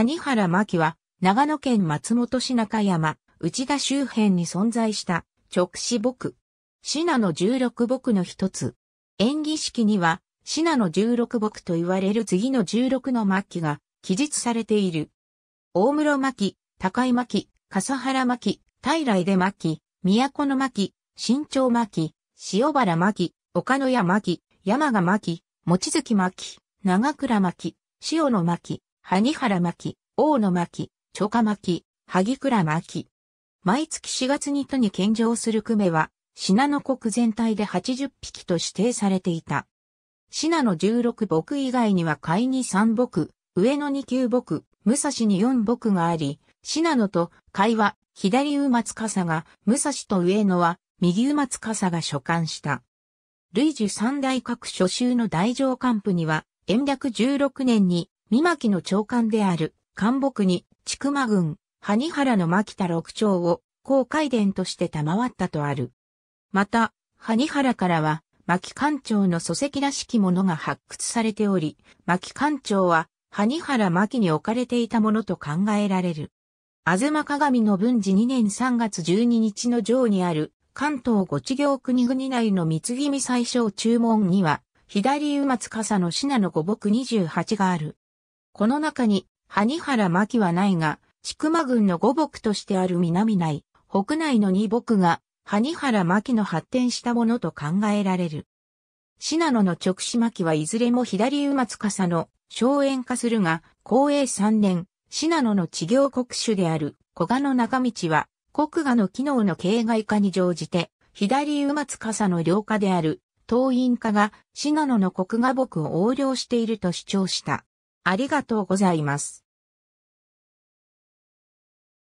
萩原真は、長野県松本市中山、内田周辺に存在した直死木。シナの十六木の一つ。演技式には、シナの十六木と言われる次の十六の末期が記述されている。大室巻、高井巻、笠原牧、平井で巻、都の牧、新潮牧、塩原牧、岡野屋巻、山賀牧、餅月牧、長倉牧、塩の巻、萩原巻、大野巻、長家巻、萩倉巻。毎月4月に都に献上する久米は、品の国全体で80匹と指定されていた。品の16木以外には甲斐に3木、上野に9木、武蔵に4木があり、品のと甲斐は左馬つかさが、武蔵と上野は右馬つかさが所管した。類樹三大各所集の大乗官府には、延暦16年に三巻の長官である、官木に、千曲郡、萩原の牧田六町を、公会殿として賜ったとある。また、萩原からは、牧官長の祖籍らしきものが発掘されており、牧官長は、萩原牧に置かれていたものと考えられる。あずま鏡の文治2年3月12日の上にある、関東五地行国々内の三木見最小注文には、左馬松笠の品の五木28がある。この中に、萩原巻はないが、千曲郡の五木としてある南内、北内の二木が、萩原巻の発展したものと考えられる。信濃の直子巻はいずれも左松笠の荘園化するが、公営三年、信濃の地行国主である古賀の中道は、国画の機能の形骸化に乗じて、左松笠の領下である、党員化が信濃の国賀木を横領していると主張した。ありがとうございます。